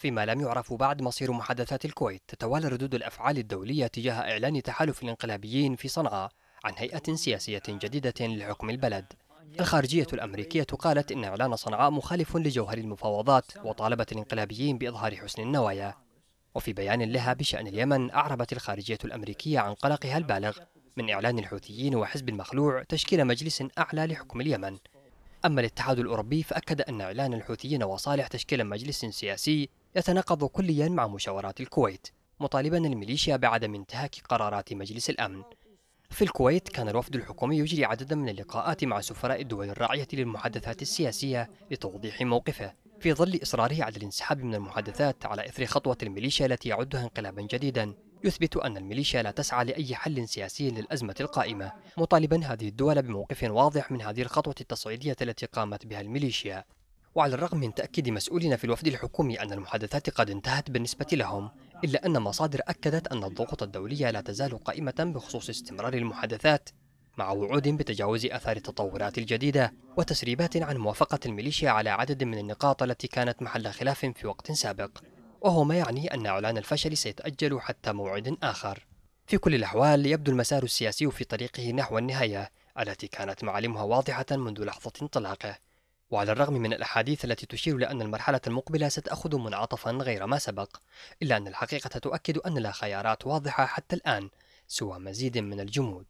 فيما لم يعرف بعد مصير محادثات الكويت تتوالى ردود الأفعال الدولية تجاه إعلان تحالف الانقلابيين في صنعاء عن هيئة سياسية جديدة لحكم البلد الخارجية الأمريكية قالت إن إعلان صنعاء مخالف لجوهر المفاوضات وطالبت الانقلابيين بإظهار حسن النوايا وفي بيان لها بشأن اليمن أعربت الخارجية الأمريكية عن قلقها البالغ من إعلان الحوثيين وحزب المخلوع تشكيل مجلس أعلى لحكم اليمن أما الاتحاد الأوروبي فأكد أن إعلان الحوثيين وصالح تشكيل مجلس سياسي يتناقض كليا مع مشاورات الكويت مطالبا الميليشيا بعدم انتهاك قرارات مجلس الأمن في الكويت كان الوفد الحكومي يجري عددا من اللقاءات مع سفراء الدول الراعية للمحادثات السياسية لتوضيح موقفه في ظل إصراره على الانسحاب من المحادثات على إثر خطوة الميليشيا التي يعدها انقلابا جديدا يثبت أن الميليشيا لا تسعى لأي حل سياسي للأزمة القائمة مطالبا هذه الدول بموقف واضح من هذه الخطوة التصعيدية التي قامت بها الميليشيا وعلى الرغم من تأكيد مسؤولين في الوفد الحكومي أن المحادثات قد انتهت بالنسبة لهم إلا أن مصادر أكدت أن الضغوط الدولية لا تزال قائمة بخصوص استمرار المحادثات مع وعود بتجاوز أثار التطورات الجديدة وتسريبات عن موافقة الميليشيا على عدد من النقاط التي كانت محل خلاف في وقت سابق وهو ما يعني أن إعلان الفشل سيتأجل حتى موعد آخر في كل الأحوال يبدو المسار السياسي في طريقه نحو النهاية التي كانت معالمها واضحة منذ لحظة انطلاقه وعلى الرغم من الأحاديث التي تشير لأن المرحلة المقبلة ستأخذ منعطفا غير ما سبق إلا أن الحقيقة تؤكد أن لا خيارات واضحة حتى الآن سوى مزيد من الجمود